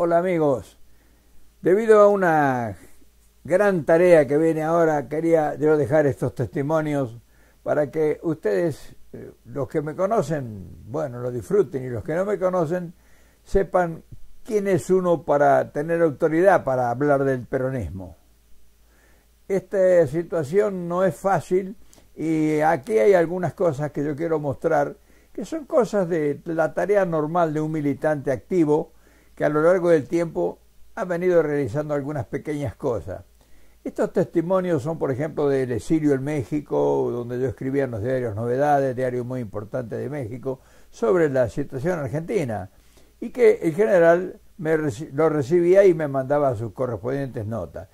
Hola amigos, debido a una gran tarea que viene ahora, quería yo dejar estos testimonios para que ustedes, eh, los que me conocen, bueno, lo disfruten y los que no me conocen, sepan quién es uno para tener autoridad para hablar del peronismo. Esta situación no es fácil y aquí hay algunas cosas que yo quiero mostrar que son cosas de la tarea normal de un militante activo, que a lo largo del tiempo ha venido realizando algunas pequeñas cosas. Estos testimonios son, por ejemplo, del exilio en México, donde yo escribía en los diarios Novedades, diario muy importante de México, sobre la situación argentina, y que el general lo recibía y me mandaba sus correspondientes notas.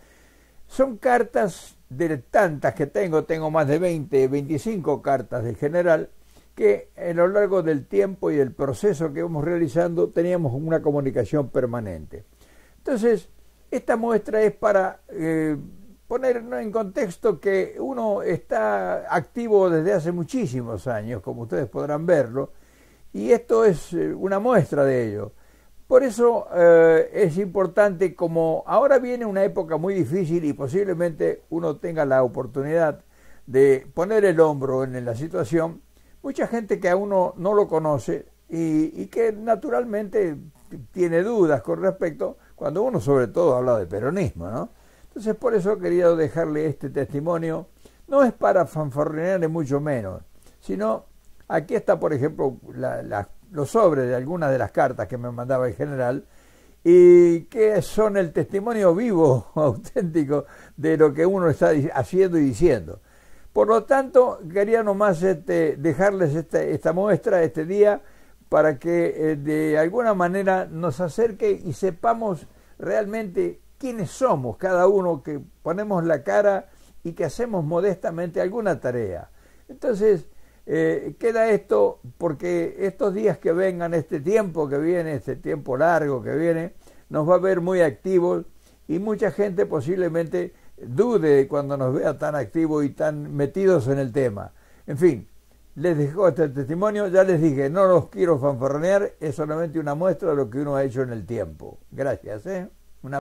Son cartas de tantas que tengo, tengo más de 20, 25 cartas del general, que a lo largo del tiempo y del proceso que vamos realizando teníamos una comunicación permanente. Entonces, esta muestra es para ponernos eh, poner en contexto que uno está activo desde hace muchísimos años, como ustedes podrán verlo, y esto es eh, una muestra de ello. Por eso eh, es importante, como ahora viene una época muy difícil y posiblemente uno tenga la oportunidad de poner el hombro en la situación, mucha gente que a uno no lo conoce y, que naturalmente tiene dudas con respecto, cuando uno sobre todo habla de peronismo, ¿no? Entonces por eso he querido dejarle este testimonio, no es para fanfarronear mucho menos, sino aquí está por ejemplo los sobres de algunas de las cartas que me mandaba el general y que son el testimonio vivo, auténtico, de lo que uno está haciendo y diciendo. Por lo tanto, quería nomás este, dejarles esta muestra este día para que eh, de alguna manera nos acerque y sepamos realmente quiénes somos cada uno que ponemos la cara y que hacemos modestamente alguna tarea. Entonces, eh, queda esto porque estos días que vengan, este tiempo que viene, este tiempo largo que viene, nos va a ver muy activos y mucha gente posiblemente dude cuando nos vea tan activos y tan metidos en el tema. En fin, les dejo este testimonio, ya les dije, no los quiero fanfarronear, es solamente una muestra de lo que uno ha hecho en el tiempo. Gracias. ¿eh?